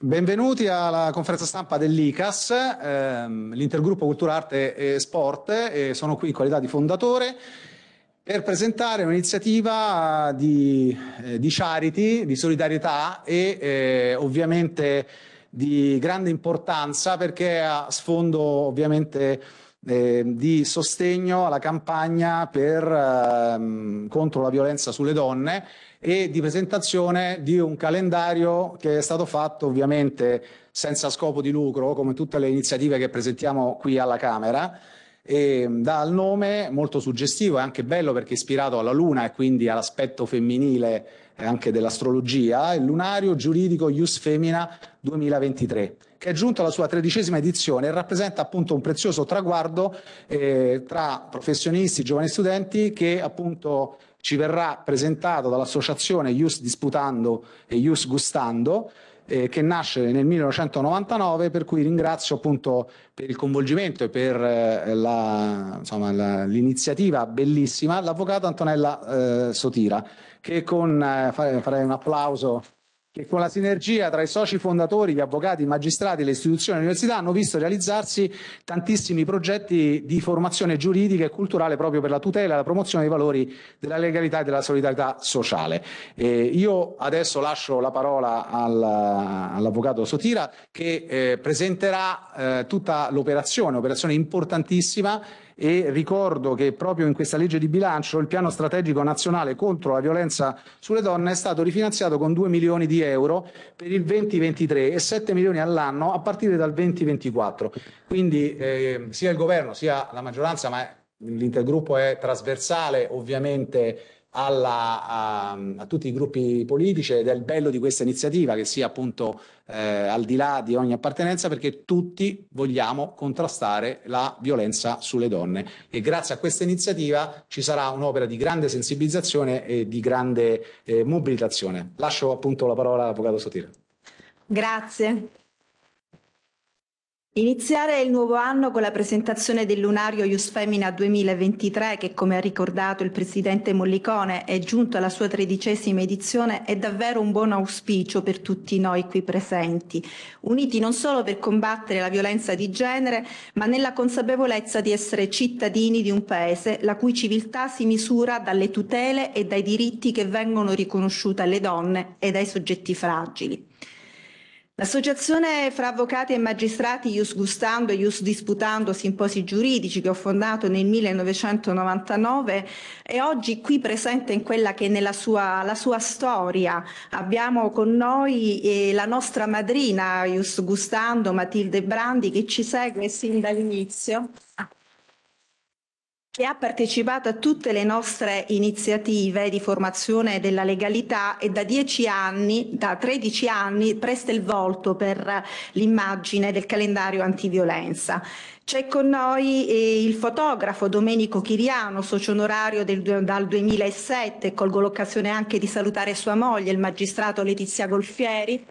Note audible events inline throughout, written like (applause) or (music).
Benvenuti alla conferenza stampa dell'ICAS, ehm, l'intergruppo Cultura, Arte e Sport, e sono qui in qualità di fondatore per presentare un'iniziativa eh, di, eh, di, charity, di solidarietà e eh, ovviamente di grande importanza perché ha sfondo ovviamente eh, di sostegno alla campagna per, ehm, contro la violenza sulle donne e di presentazione di un calendario che è stato fatto ovviamente senza scopo di lucro, come tutte le iniziative che presentiamo qui alla Camera, e mm, dà il nome molto suggestivo e anche bello perché ispirato alla luna e quindi all'aspetto femminile anche dell'astrologia, il lunario giuridico Ius Femina 2023 che è giunto alla sua tredicesima edizione e rappresenta appunto un prezioso traguardo eh, tra professionisti, giovani studenti che appunto ci verrà presentato dall'associazione Ius Disputando e Ius Gustando eh, che nasce nel 1999 per cui ringrazio appunto per il coinvolgimento e per eh, l'iniziativa bellissima l'avvocato Antonella eh, Sotira che con eh, farei un applauso che con la sinergia tra i soci fondatori, gli avvocati, i magistrati, le istituzioni e le università hanno visto realizzarsi tantissimi progetti di formazione giuridica e culturale proprio per la tutela e la promozione dei valori della legalità e della solidarietà sociale. Eh, io adesso lascio la parola all'avvocato Sotira che eh, presenterà eh, tutta l'operazione, operazione importantissima e ricordo che proprio in questa legge di bilancio il piano strategico nazionale contro la violenza sulle donne è stato rifinanziato con 2 milioni di euro per il 2023 e 7 milioni all'anno a partire dal 2024. Quindi eh, sia il governo sia la maggioranza, ma l'intergruppo è trasversale, ovviamente alla, a, ehm, a, tutti i gruppi politici ed è il bello di questa iniziativa che sia appunto eh, al di là di ogni appartenenza perché tutti vogliamo contrastare la violenza sulle donne e grazie a questa iniziativa ci sarà un'opera di grande sensibilizzazione e di grande eh, mobilitazione. Lascio appunto la parola all'Avvocato Sotira. Grazie. Iniziare il nuovo anno con la presentazione del lunario Ius Femina 2023 che, come ha ricordato il presidente Mollicone, è giunto alla sua tredicesima edizione è davvero un buon auspicio per tutti noi qui presenti, uniti non solo per combattere la violenza di genere, ma nella consapevolezza di essere cittadini di un paese la cui civiltà si misura dalle tutele e dai diritti che vengono riconosciuti alle donne e dai soggetti fragili. L'associazione fra avvocati e magistrati Ius Gustando e Ius Disputando Simposi Giuridici che ho fondato nel 1999 è oggi qui presente in quella che è nella sua, la sua storia. Abbiamo con noi eh, la nostra madrina Ius Gustando, Matilde Brandi, che ci segue sin dall'inizio. Ah che ha partecipato a tutte le nostre iniziative di formazione della legalità e da dieci anni, da 13 anni, presta il volto per l'immagine del calendario antiviolenza. C'è con noi eh, il fotografo Domenico Chiriano, socio onorario del, dal 2007, colgo l'occasione anche di salutare sua moglie, il magistrato Letizia Golfieri,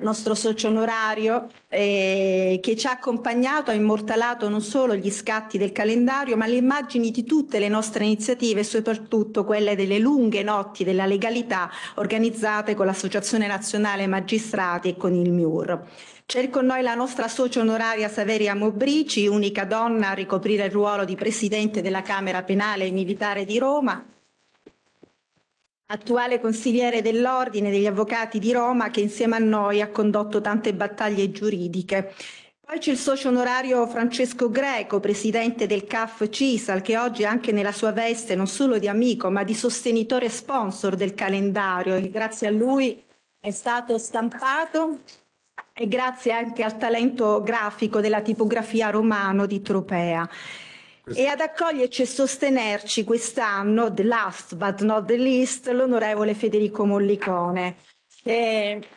nostro socio onorario, eh, che ci ha accompagnato, ha immortalato non solo gli scatti del calendario, ma le immagini di tutte le nostre iniziative e soprattutto quelle delle lunghe notti della legalità organizzate con l'Associazione Nazionale Magistrati e con il MIUR. C'è con noi la nostra socio onoraria Saveria Mobrici, unica donna a ricoprire il ruolo di Presidente della Camera Penale e Militare di Roma, attuale consigliere dell'Ordine degli Avvocati di Roma che insieme a noi ha condotto tante battaglie giuridiche. Poi c'è il socio onorario Francesco Greco, presidente del CAF CISAL, che oggi anche nella sua veste non solo di amico ma di sostenitore sponsor del calendario e grazie a lui è stato stampato e grazie anche al talento grafico della tipografia romano di Tropea e ad accoglierci e sostenerci quest'anno, the last but not the least, l'onorevole Federico Mollicone. E...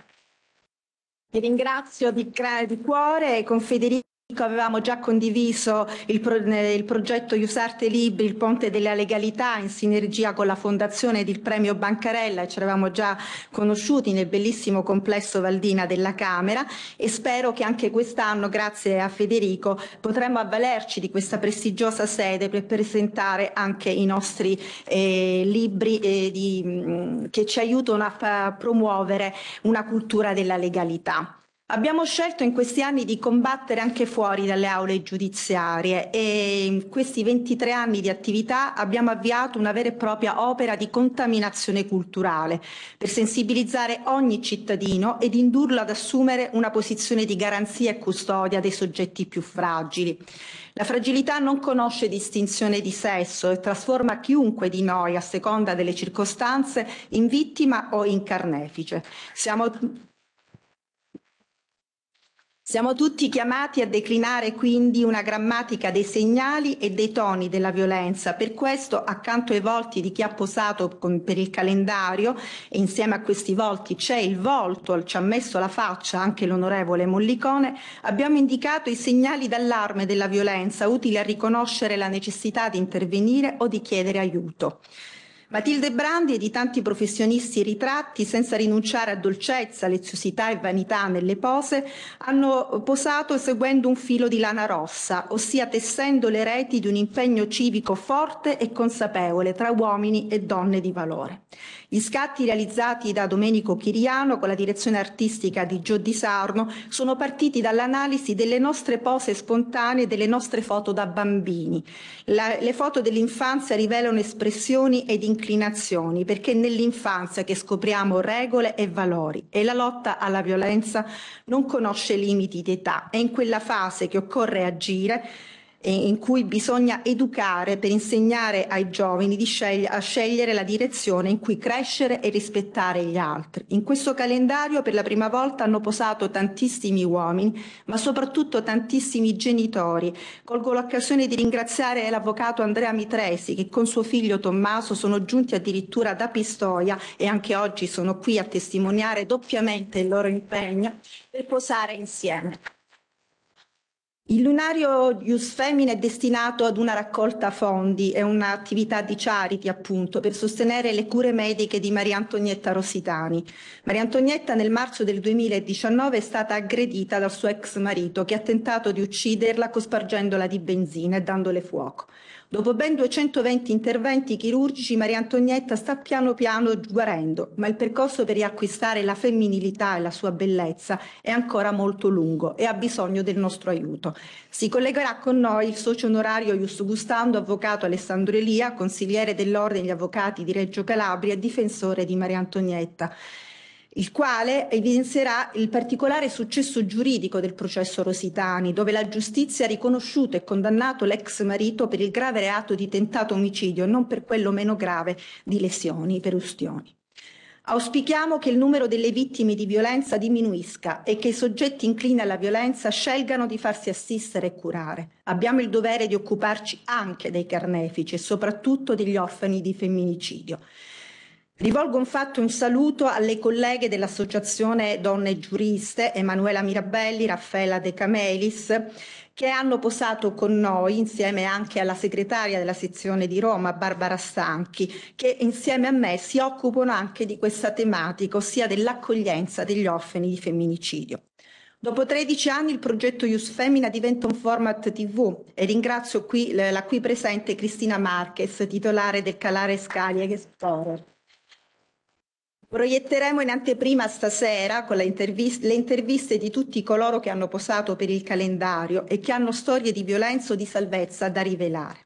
Ti ringrazio di, di cuore e con Federico Avevamo già condiviso il, pro, eh, il, progetto Iusarte Libri, il Ponte della Legalità, in sinergia con la Fondazione ed il Premio Bancarella, e ci eravamo già conosciuti nel bellissimo complesso Valdina della Camera e spero che anche quest'anno, grazie a Federico, potremo avvalerci di questa prestigiosa sede per presentare anche i nostri eh, libri eh, di, mm, che ci aiutano a promuovere una cultura della legalità. Abbiamo scelto in questi anni di combattere anche fuori dalle aule giudiziarie e in questi 23 anni di attività abbiamo avviato una vera e propria opera di contaminazione culturale per sensibilizzare ogni cittadino ed indurlo ad assumere una posizione di garanzia e custodia dei soggetti più fragili. La fragilità non conosce distinzione di sesso e trasforma chiunque di noi, a seconda delle circostanze, in vittima o in carnefice. Siamo siamo tutti chiamati a declinare quindi una grammatica dei segnali e dei toni della violenza. Per questo, accanto ai volti di chi ha posato per il calendario, e insieme a questi volti c'è il volto, ci ha messo la faccia anche l'onorevole Mollicone, abbiamo indicato i segnali d'allarme della violenza utili a riconoscere la necessità di intervenire o di chiedere aiuto. Matilde Brandi e di tanti professionisti ritratti, senza rinunciare a dolcezza, leziosità e vanità nelle pose, hanno posato seguendo un filo di lana rossa, ossia tessendo le reti di un impegno civico forte e consapevole tra uomini e donne di valore. Gli scatti realizzati da Domenico Chiriano con la direzione artistica di Gio Di Sarno sono partiti dall'analisi delle nostre pose spontanee, delle nostre foto da bambini. La, le foto dell'infanzia rivelano espressioni ed inclinazioni, perché è nell'infanzia che scopriamo regole e valori e la lotta alla violenza non conosce limiti di età. È in quella fase che occorre agire in cui bisogna educare per insegnare ai giovani scegli a scegliere la direzione in cui crescere e rispettare gli altri. In questo calendario per la prima volta hanno posato tantissimi uomini, ma soprattutto tantissimi genitori. Colgo l'occasione di ringraziare l'avvocato Andrea Mitresi che con suo figlio Tommaso sono giunti addirittura da Pistoia e anche oggi sono qui a testimoniare doppiamente il loro impegno per posare insieme. Il lunario Ius Femine è destinato ad una raccolta fondi è un'attività di charity, appunto, per sostenere le cure mediche di Maria Antonietta Rositani. Maria Antonietta nel marzo del 2019 è stata aggredita dal suo ex marito che ha tentato di ucciderla cospargendola di benzina e dandole fuoco. Dopo ben 220 interventi chirurgici, Maria Antonietta sta piano piano guarendo, ma il percorso per riacquistare la femminilità e la sua bellezza è ancora molto lungo e ha bisogno del nostro aiuto. Si collegherà con noi il socio onorario Iusto Gustando, avvocato Alessandro Elia, consigliere dell'Ordine degli Avvocati di Reggio Calabria e difensore di Maria Antonietta il quale evidenzierà il particolare successo giuridico del processo Rositani, dove la giustizia ha riconosciuto e condannato l'ex marito per il grave reato di tentato omicidio e non per quello meno grave di lesioni per ustioni. Auspichiamo che il numero delle vittime di violenza diminuisca e che i soggetti inclini alla violenza scelgano di farsi assistere e curare. Abbiamo il dovere di occuparci anche dei carnefici e soprattutto degli orfani di femminicidio. Rivolgo infatti un saluto alle colleghe dell'Associazione Donne Giuriste, Emanuela Mirabelli, Raffaella De Camelis, che hanno posato con noi, insieme anche alla segretaria della sezione di Roma, Barbara Stanchi, che insieme a me si occupano anche di questa tematica, ossia dell'accoglienza degli orfani di femminicidio. Dopo 13 anni il progetto Ius Femina diventa un format TV e ringrazio qui la qui presente Cristina Marques, titolare del Calare Scalia Explorer. Proietteremo in anteprima stasera con intervist le interviste di tutti coloro che hanno posato per il calendario e che hanno storie di violenza o di salvezza da rivelare.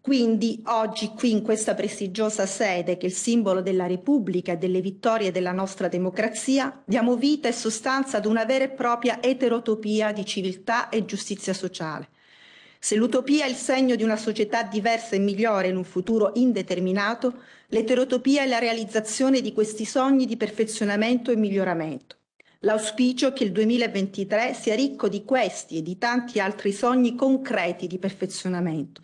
Quindi oggi qui in questa prestigiosa sede, che è il simbolo della Repubblica e delle vittorie della nostra democrazia, diamo vita e sostanza ad una vera e propria eterotopia di civiltà e giustizia sociale. Se l'utopia è il segno di una società diversa e migliore in un futuro indeterminato, L'eterotopia è la realizzazione di questi sogni di perfezionamento e miglioramento. L'auspicio è che il 2023 sia ricco di questi e di tanti altri sogni concreti di perfezionamento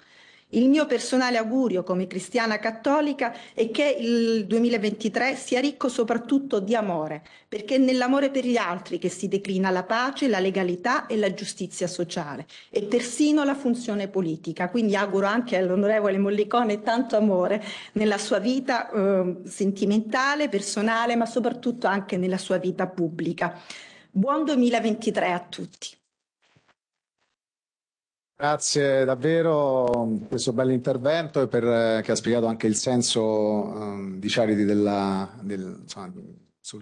il mio personale augurio come cristiana cattolica è che il 2023 sia ricco soprattutto di amore, perché è nell'amore per gli altri che si declina la pace, la legalità e la giustizia sociale e persino la funzione politica. Quindi auguro anche all'onorevole Mollicone tanto amore nella sua vita eh, sentimentale, personale, ma soprattutto anche nella sua vita pubblica. Buon 2023 a tutti. Grazie davvero mm, per questo bell'intervento e per, eh, che ha spiegato anche il senso eh, di Charity della, del, insomma,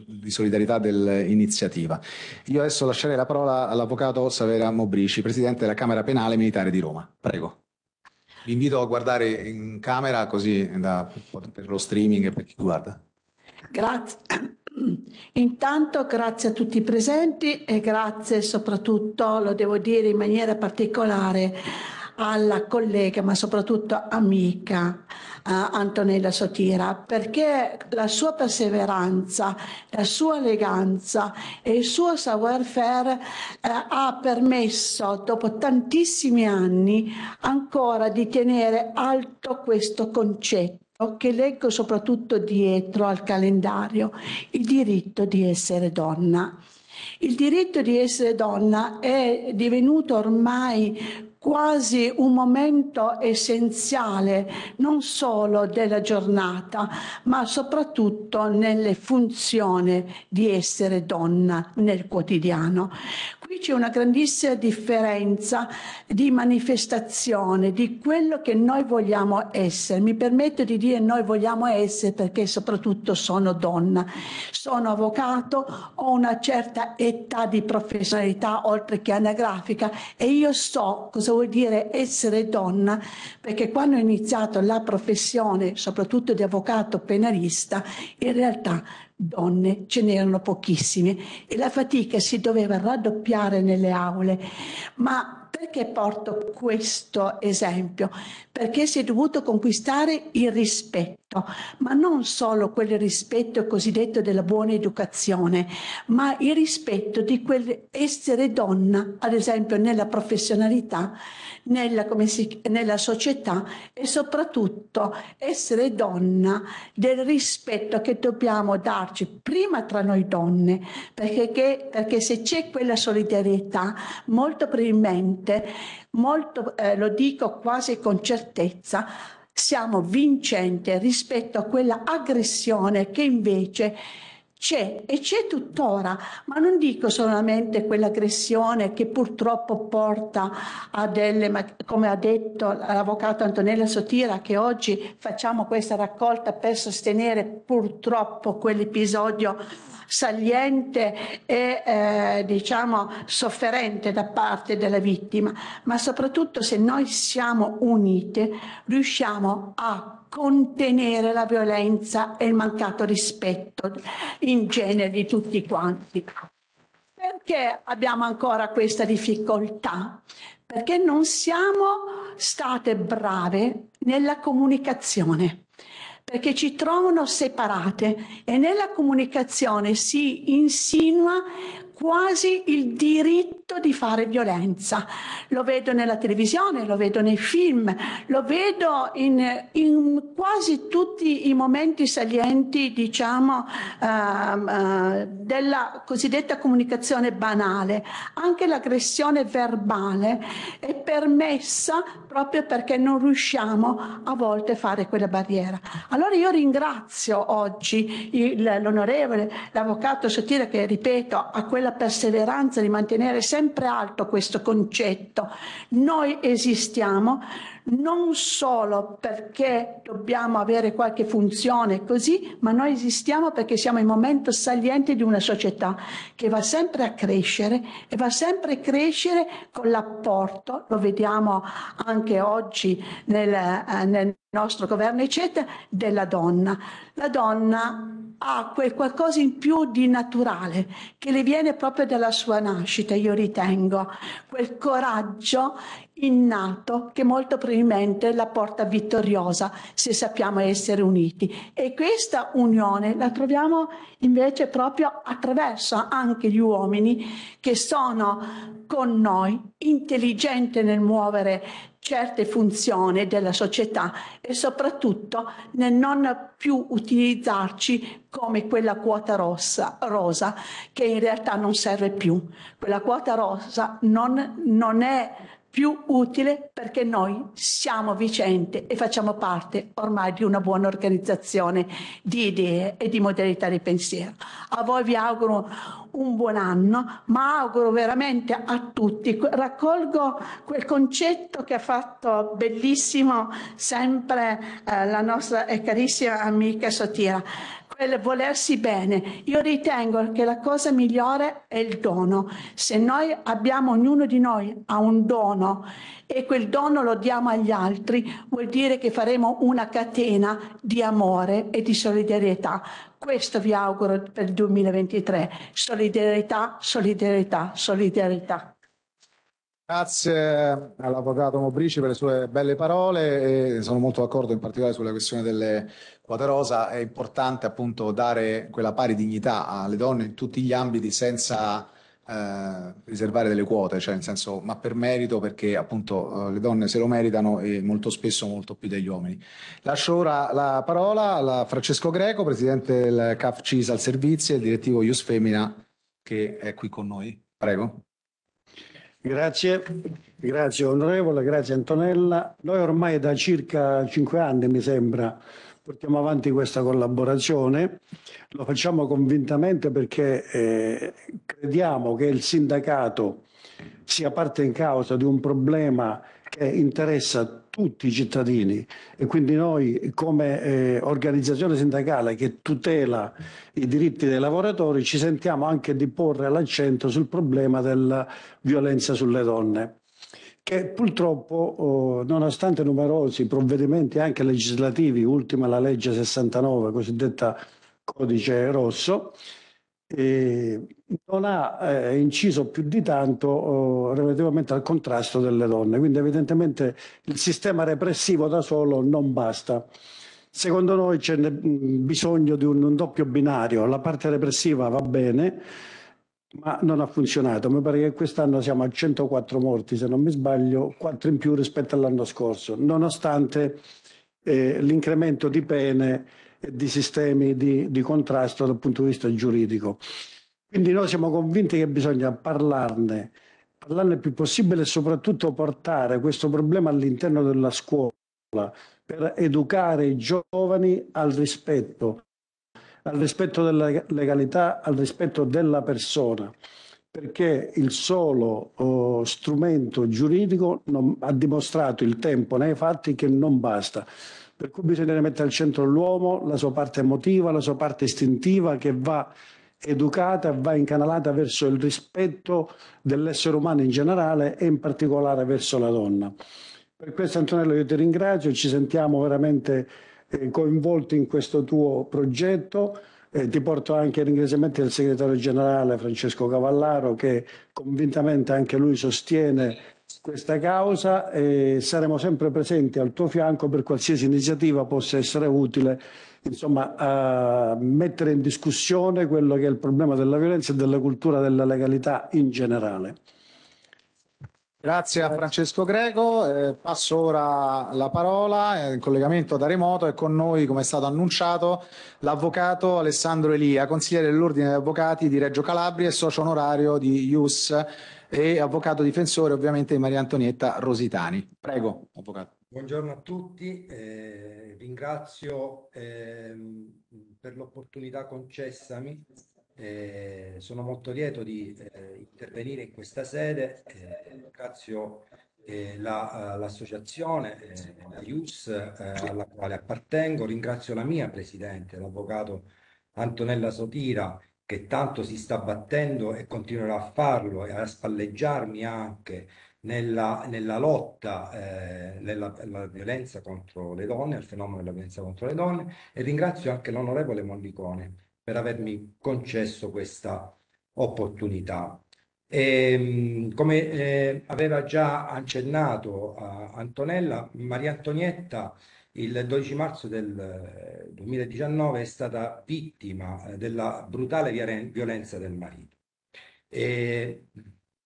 di solidarietà dell'iniziativa. Io adesso lascerei la parola all'avvocato Savera Mobrici, presidente della Camera Penale Militare di Roma. Prego. Vi invito a guardare in camera così da, per lo streaming e per chi guarda. Grazie. Intanto grazie a tutti i presenti e grazie soprattutto, lo devo dire in maniera particolare, alla collega, ma soprattutto amica eh, Antonella Sotira, perché la sua perseveranza, la sua eleganza e il suo savoir-faire eh, ha permesso, dopo tantissimi anni, ancora di tenere alto questo concetto che leggo soprattutto dietro al calendario, il diritto di essere donna. Il diritto di essere donna è divenuto ormai quasi un momento essenziale non solo della giornata, ma soprattutto nelle funzioni di essere donna nel quotidiano. Qui c'è una grandissima differenza di manifestazione di quello che noi vogliamo essere. Mi permetto di dire noi vogliamo essere perché soprattutto sono donna. Sono avvocato, ho una certa età di professionalità oltre che anagrafica e io so cosa vuol dire essere donna perché quando ho iniziato la professione, soprattutto di avvocato penalista, in realtà donne, ce n'erano pochissime e la fatica si doveva raddoppiare nelle aule, ma perché porto questo esempio? Perché si è dovuto conquistare il rispetto, ma non solo quel rispetto cosiddetto della buona educazione, ma il rispetto di quell'essere donna, ad esempio nella professionalità, nella, si, nella società e soprattutto essere donna del rispetto che dobbiamo darci prima tra noi donne, perché, che, perché se c'è quella solidarietà, molto probabilmente veramente molto, eh, lo dico quasi con certezza, siamo vincenti rispetto a quella aggressione che invece c'è e c'è tuttora, ma non dico solamente quell'aggressione che purtroppo porta a delle, come ha detto l'avvocato Antonella Sotira, che oggi facciamo questa raccolta per sostenere purtroppo quell'episodio saliente e eh, diciamo sofferente da parte della vittima, ma soprattutto se noi siamo unite riusciamo a contenere la violenza e il mancato rispetto in genere di tutti quanti. Perché abbiamo ancora questa difficoltà? Perché non siamo state brave nella comunicazione perché ci trovano separate e nella comunicazione si insinua quasi il diritto di fare violenza. Lo vedo nella televisione, lo vedo nei film, lo vedo in, in quasi tutti i momenti salienti, diciamo, ehm, eh, della cosiddetta comunicazione banale. Anche l'aggressione verbale è permessa proprio perché non riusciamo a volte a fare quella barriera. Allora io ringrazio oggi l'onorevole, l'avvocato Sottile che, ripeto, a quella la perseveranza di mantenere sempre alto questo concetto. Noi esistiamo non solo perché dobbiamo avere qualche funzione così, ma noi esistiamo perché siamo il momento saliente di una società che va sempre a crescere e va sempre a crescere con l'apporto, lo vediamo anche oggi nel, eh, nel nostro governo, eccetera, della donna. La donna ha quel qualcosa in più di naturale che le viene proprio dalla sua nascita, io ritengo, quel coraggio innato che molto probabilmente la porta vittoriosa se sappiamo essere uniti e questa unione la troviamo invece proprio attraverso anche gli uomini che sono con noi, intelligenti nel muovere certe funzioni della società e soprattutto nel non più utilizzarci come quella quota rossa, rosa che in realtà non serve più. Quella quota rosa non, non è più utile perché noi siamo vicende e facciamo parte ormai di una buona organizzazione di idee e di modalità di pensiero. A voi vi auguro un buon anno, ma auguro veramente a tutti. Raccolgo quel concetto che ha fatto bellissimo sempre eh, la nostra e eh, carissima amica Sotira quel volersi bene. Io ritengo che la cosa migliore è il dono. Se noi abbiamo, ognuno di noi ha un dono e quel dono lo diamo agli altri, vuol dire che faremo una catena di amore e di solidarietà. Questo vi auguro per il 2023. Solidarietà, solidarietà, solidarietà. Grazie all'avvocato Mobrici per le sue belle parole e sono molto d'accordo in particolare sulla questione delle quote rosa. È importante appunto dare quella pari dignità alle donne in tutti gli ambiti senza eh, riservare delle quote, cioè nel senso, ma per merito, perché appunto eh, le donne se lo meritano e molto spesso molto più degli uomini. Lascio ora la parola a Francesco Greco, presidente del CAF CISA al servizio e il direttivo Ius Femina, che è qui con noi. Prego. Grazie, grazie onorevole, grazie Antonella. Noi ormai da circa cinque anni, mi sembra, Portiamo avanti questa collaborazione, lo facciamo convintamente perché eh, crediamo che il sindacato sia parte in causa di un problema che interessa tutti i cittadini e quindi noi come eh, organizzazione sindacale che tutela i diritti dei lavoratori ci sentiamo anche di porre l'accento sul problema della violenza sulle donne che purtroppo, oh, nonostante numerosi provvedimenti anche legislativi, ultima la legge 69, cosiddetta codice rosso, eh, non ha eh, inciso più di tanto oh, relativamente al contrasto delle donne. Quindi evidentemente il sistema repressivo da solo non basta. Secondo noi c'è bisogno di un, un doppio binario, la parte repressiva va bene, ma non ha funzionato. Mi pare che quest'anno siamo a 104 morti, se non mi sbaglio, 4 in più rispetto all'anno scorso, nonostante eh, l'incremento di pene e di sistemi di, di, contrasto dal punto di vista giuridico. Quindi noi siamo convinti che bisogna parlarne, parlarne il più possibile e soprattutto portare questo problema all'interno della scuola per educare i giovani al rispetto al rispetto della legalità, al rispetto della persona, perché il solo oh, strumento giuridico non, ha dimostrato il tempo nei fatti che non basta. Per cui bisogna rimettere al centro l'uomo, la sua parte emotiva, la sua parte istintiva che va educata, va incanalata verso il rispetto dell'essere umano in generale e in particolare verso la donna. Per questo Antonello io ti ringrazio, ci sentiamo veramente eh, coinvolti in questo tuo progetto. Eh, ti porto anche ringraziamenti del segretario generale Francesco Cavallaro che convintamente anche lui sostiene questa causa e saremo sempre presenti al tuo fianco per qualsiasi iniziativa possa essere utile insomma, a mettere in discussione quello che è il problema della violenza e della cultura della legalità in generale. Grazie a Francesco Greco, eh, passo ora la parola eh, in collegamento da remoto è con noi, come è stato annunciato, l'avvocato Alessandro Elia, consigliere dell'Ordine degli Avvocati di Reggio Calabria e socio onorario di IUS e avvocato difensore ovviamente di Maria Antonietta Rositani. Prego, avvocato. Buongiorno a tutti, eh, ringrazio ehm, per l'opportunità concessami eh, sono molto lieto di eh, intervenire in questa sede, eh, ringrazio eh, eh, l'associazione, eh, la, la IUS, alla quale appartengo, ringrazio la mia presidente, l'avvocato Antonella Sotira, che tanto si sta battendo e continuerà a farlo e a spalleggiarmi anche nella, nella lotta eh, alla violenza contro le donne, al fenomeno della violenza contro le donne e ringrazio anche l'onorevole Mollicone per avermi concesso questa opportunità. E, ehm, come eh, aveva già accennato eh, Antonella, Maria Antonietta il 12 marzo del 2019 eh, è stata vittima eh, della brutale violenza del marito. E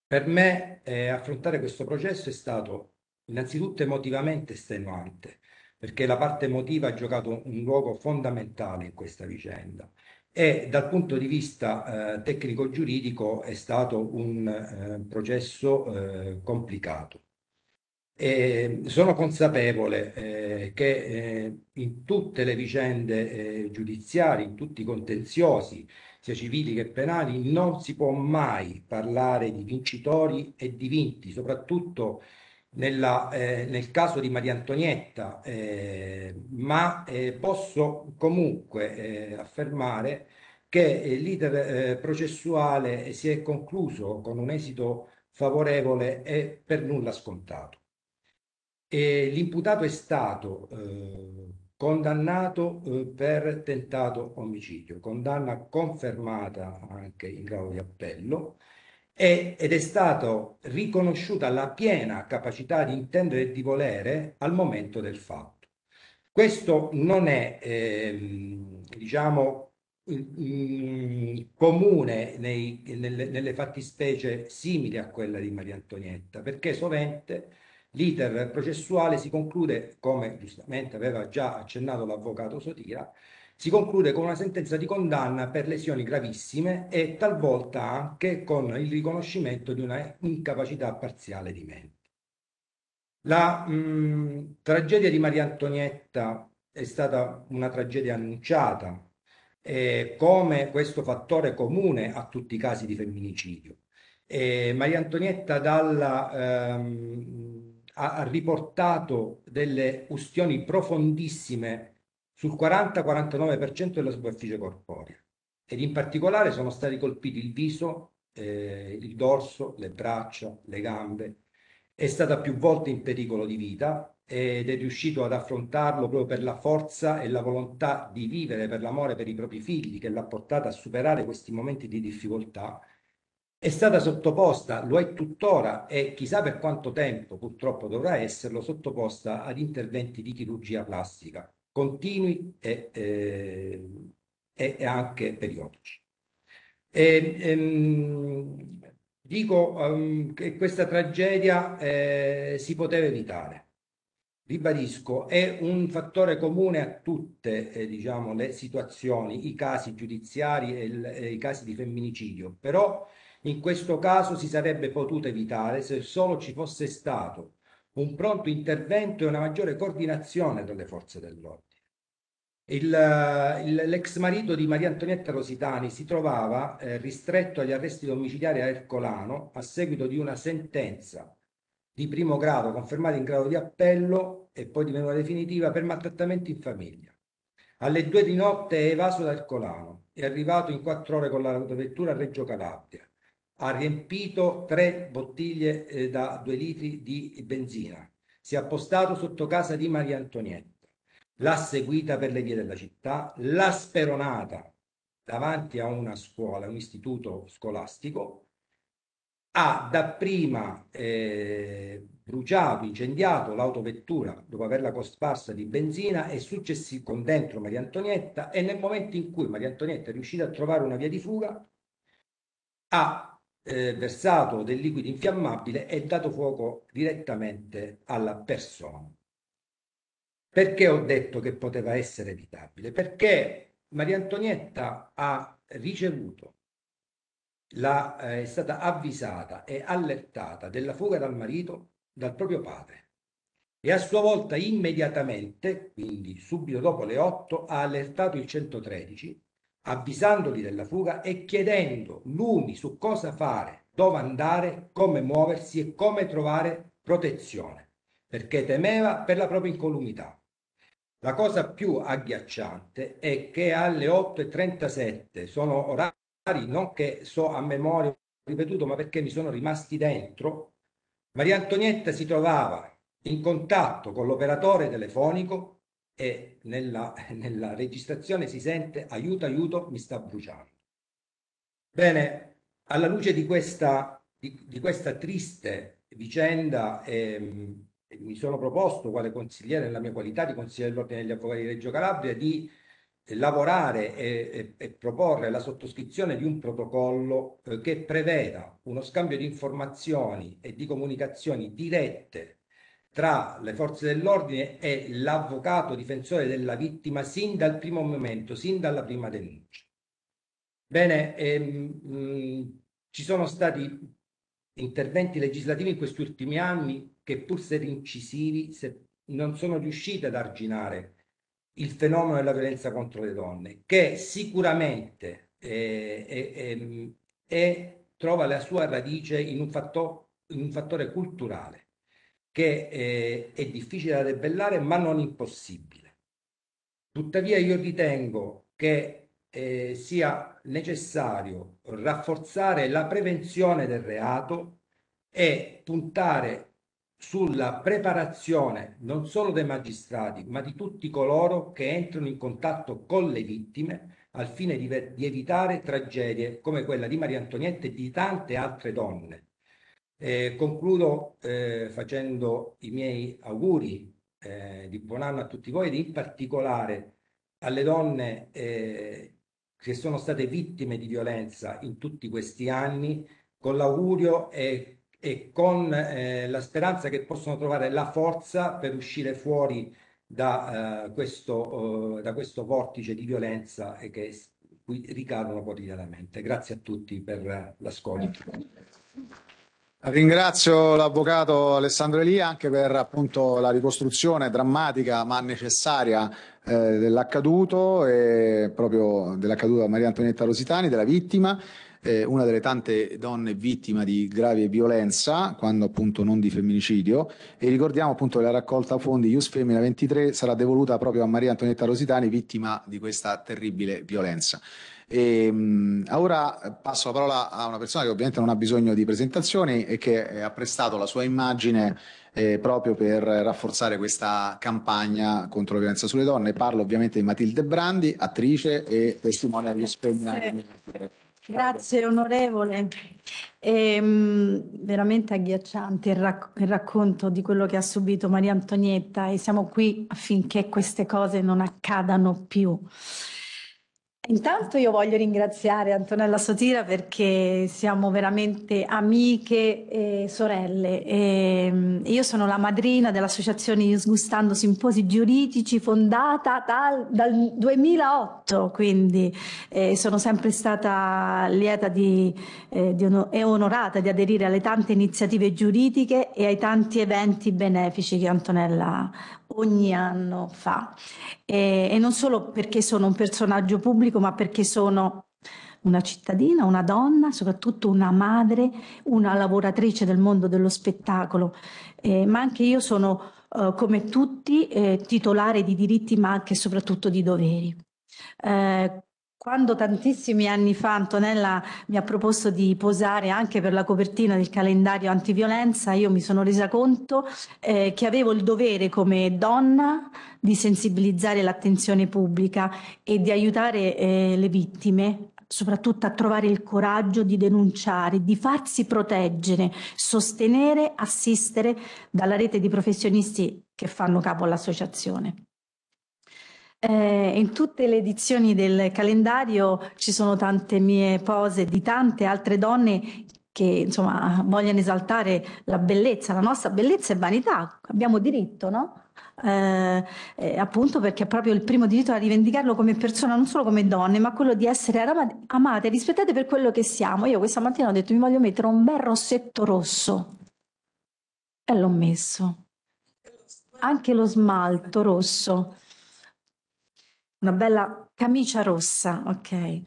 per me eh, affrontare questo processo è stato innanzitutto emotivamente estenuante, perché la parte emotiva ha giocato un ruolo fondamentale in questa vicenda e dal punto di vista eh, tecnico-giuridico è stato un eh, processo eh, complicato. E sono consapevole eh, che eh, in tutte le vicende giudiziarie, in tutti i contenziosi, sia civili che penali, non si può mai parlare di vincitori e di vinti, soprattutto eh, nella, eh, nel caso di Maria Antonietta, eh, ma eh, posso comunque eh, affermare che eh, l'iter eh, processuale si è concluso con un esito favorevole e per nulla scontato. l'imputato è stato condannato per tentato omicidio, condanna confermata anche in grado di appello, è, ed è stata riconosciuta la piena capacità di intendere e di volere al momento del fatto. Questo non è, ehm, diciamo, comune nei, nelle, nelle, fattispecie simili a quella di Maria Antonietta, perché sovente l'iter processuale si conclude, come giustamente aveva già accennato l'avvocato Sotira, si conclude con una sentenza di condanna per lesioni gravissime e talvolta anche con il riconoscimento di una incapacità parziale di mente. La mh, mm, tragedia di Maria Antonietta è stata una tragedia annunciata eh, come questo fattore comune a tutti i casi di femminicidio. Eh, Maria Antonietta Dalla ehm, ha, ha riportato delle ustioni profondissime sul 40-49% della superficie corporea ed in particolare sono stati colpiti il viso, eh, il dorso, le braccia, le gambe. È stata più volte in pericolo di vita ed è riuscito ad affrontarlo proprio per la forza e la volontà di vivere, per l'amore per i propri figli che l'ha portata a superare questi momenti di difficoltà. È stata sottoposta, lo è tuttora e chissà per quanto tempo purtroppo dovrà esserlo, sottoposta ad interventi di chirurgia plastica continui e, eh, e anche periodici. E, ehm, dico ehm, che questa tragedia eh, si poteva evitare. Ribadisco, è un fattore comune a tutte eh, diciamo, le situazioni, i casi giudiziari e, il, e i casi di femminicidio, però in questo caso si sarebbe potuto evitare se solo ci fosse stato un pronto intervento e una maggiore coordinazione tra le forze dell'ordine. l'ex marito di Maria Antonietta Rositani si trovava eh, ristretto agli arresti domiciliari a Ercolano a seguito di una sentenza di primo grado confermata in grado di appello e poi di venuta definitiva per maltrattamenti in famiglia. Alle due di notte è evaso da Ercolano, è arrivato in quattro ore con la vettura a Reggio Calabria ha riempito tre bottiglie eh, da due litri di benzina, si è appostato sotto casa di Maria Antonietta, l'ha seguita per le vie della città, l'ha speronata davanti a una scuola, un istituto scolastico, ha dapprima eh, bruciato, incendiato l'autovettura dopo averla cosparsa di benzina e successivamente con dentro Maria Antonietta e nel momento in cui Maria Antonietta è riuscita a trovare una via di fuga ha eh, versato del liquido infiammabile e dato fuoco direttamente alla persona. Perché ho detto che poteva essere evitabile? Perché Maria Antonietta ha ricevuto, la, eh, è stata avvisata e allertata della fuga dal marito, dal proprio padre e a sua volta immediatamente, quindi subito dopo le 8, ha allertato il 113 avvisandoli della fuga e chiedendo lumi su cosa fare, dove andare, come muoversi e come trovare protezione, perché temeva per la propria incolumità. La cosa più agghiacciante è che alle 8.37 sono orari non che so a memoria ripetuto, ma perché mi sono rimasti dentro, Maria Antonietta si trovava in contatto con l'operatore telefonico e nella, (laughs) nella registrazione si sente aiuto, aiuto, mi sta bruciando. Bene, alla luce di questa, di, di questa triste vicenda ehm, mi sono proposto, quale consigliere, nella mia qualità di consigliere dell'Ordine degli Avvocati di Reggio Calabria, di eh, lavorare e, e, e, proporre la sottoscrizione di un protocollo eh, che preveda uno scambio di informazioni e di comunicazioni dirette tra le forze dell'ordine e l'avvocato difensore della vittima sin dal primo momento, sin dalla prima denuncia. Bene, ehm, mh, mm, ci sono stati interventi legislativi in questi ultimi anni che pur se incisivi se non sono riusciti ad arginare il fenomeno della violenza contro le donne, che sicuramente eh, eh, eh, trova la sua radice in un, fatto, in un fattore culturale che eh, è difficile da debellare ma non impossibile. Tuttavia io ritengo che eh, sia necessario rafforzare la prevenzione del reato e puntare sulla preparazione non solo dei magistrati, ma di tutti coloro che entrano in contatto con le vittime al fine di, di evitare tragedie come quella di Maria Antonietta e di tante altre donne eh, concludo eh, facendo i miei auguri eh, di buon anno a tutti voi ed in particolare alle donne eh, che sono state vittime di violenza in tutti questi anni con l'augurio e, e con eh, la speranza che possono trovare la forza per uscire fuori da, eh, questo, da questo vortice di violenza e che ricadono quotidianamente. Grazie a tutti per l'ascolto. Ringrazio l'avvocato Alessandro Elia anche per appunto, la ricostruzione drammatica ma necessaria eh, dell'accaduto e proprio dell'accaduto a Maria Antonietta Rositani, della vittima, eh, una delle tante donne vittime di grave violenza, quando appunto non di femminicidio, e ricordiamo appunto che la raccolta fondi Ius Femmina 23 sarà devoluta proprio a Maria Antonietta Rositani, vittima di questa terribile violenza. E, ehm, ora passo la parola a una persona che ovviamente non ha bisogno di presentazioni e che ha prestato la sua immagine eh, proprio per rafforzare questa campagna contro la violenza sulle donne. Parlo ovviamente di Matilde Brandi, attrice e testimone agli spegnati. Grazie onorevole, è ehm, veramente agghiacciante il, rac il, racconto di quello che ha subito Maria Antonietta e siamo qui affinché queste cose non accadano più. Intanto io voglio ringraziare Antonella Sotira perché siamo veramente amiche e sorelle. E ehm, io sono la madrina dell'associazione Sgustando Simposi Giuridici fondata dal, dal 2008, quindi eh, sono sempre stata lieta di, eh, di ono e onorata di aderire alle tante iniziative giuridiche e ai tanti eventi benefici che Antonella ogni anno fa. E, e non solo perché sono un personaggio pubblico, ma perché sono una cittadina, una donna, soprattutto una madre, una lavoratrice del mondo dello spettacolo, eh, ma anche io sono, eh, come tutti, eh, titolare di diritti, ma anche e soprattutto di doveri. Eh, quando tantissimi anni fa Antonella mi ha proposto di posare anche per la copertina del calendario antiviolenza, io mi sono resa conto eh, che avevo il dovere come donna di sensibilizzare l'attenzione pubblica e di aiutare eh, le vittime soprattutto a trovare il coraggio di denunciare, di farsi proteggere, sostenere, assistere dalla rete di professionisti che fanno capo all'associazione. Eh, in tutte le edizioni del calendario ci sono tante mie pose di tante altre donne che insomma vogliono esaltare la bellezza, la nostra bellezza e vanità, abbiamo diritto, no? Eh, eh, appunto perché è proprio il primo diritto a rivendicarlo come persona, non solo come donne, ma quello di essere amate, e rispettate per quello che siamo. Io questa mattina ho detto mi voglio mettere un bel rossetto rosso e l'ho messo. Anche lo smalto rosso una bella camicia rossa, ok?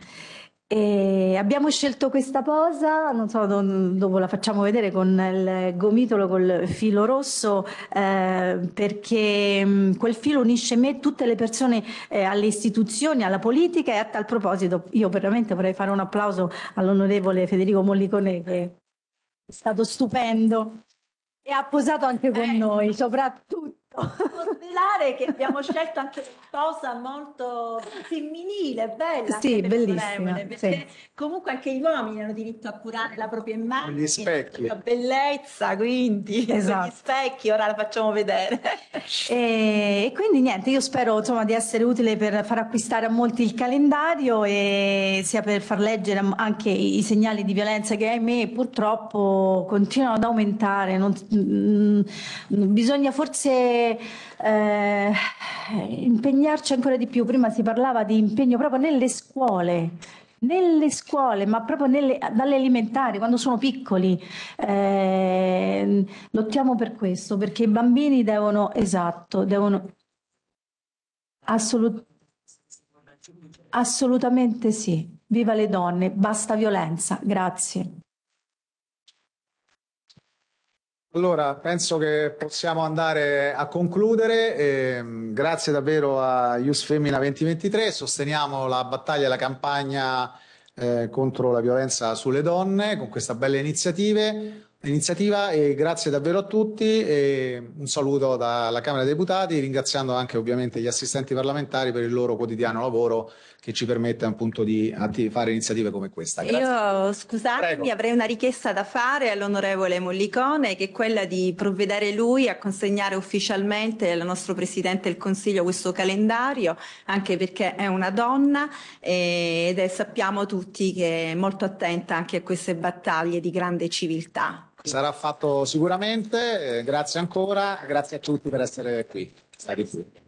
E abbiamo scelto questa posa, non so, dopo la facciamo vedere con il gomitolo col filo rosso, eh, perché mm, quel filo unisce me, tutte le persone, eh, alle istituzioni, alla politica e a tal proposito io veramente vorrei fare un applauso all'onorevole Federico Mollicone che è stato stupendo e ha posato anche con eh. noi, soprattutto svelare che abbiamo scelto anche cosa molto femminile, bella. Sì, bellissima. Sì. Comunque anche gli uomini hanno diritto a curare la propria immagine, gli specchi. la bellezza, quindi esatto. gli specchi, ora la facciamo vedere. E, e, quindi niente, io spero insomma, di essere utile per far acquistare a molti il calendario e sia per far leggere anche i segnali di violenza che ahimè purtroppo continuano ad aumentare. Non, mh, mm, mm, bisogna forse eh, impegnarci ancora di più. Prima si parlava di impegno proprio nelle scuole, nelle scuole, ma proprio nelle, dalle elementari, quando sono piccoli, eh, lottiamo per questo, perché i bambini devono, esatto, devono assolut assolutamente sì, viva le donne, basta violenza, grazie. Allora, penso che possiamo andare a concludere. Eh, grazie davvero a Ius Femina 2023. Sosteniamo la battaglia e la campagna eh, contro la violenza sulle donne con questa bella iniziativa. E grazie davvero a tutti e un saluto dalla Camera dei Deputati, ringraziando anche ovviamente gli assistenti parlamentari per il loro quotidiano lavoro che ci permette appunto di fare iniziative come questa. Grazie. Io scusatemi, avrei una richiesta da fare all'onorevole Mollicone che è quella di provvedere lui a consegnare ufficialmente al nostro Presidente del Consiglio questo calendario, anche perché è una donna ed è sappiamo tutti che è molto attenta anche a queste battaglie di grande civiltà. Sarà fatto sicuramente, eh, grazie ancora, grazie a tutti per essere qui. Stati qui.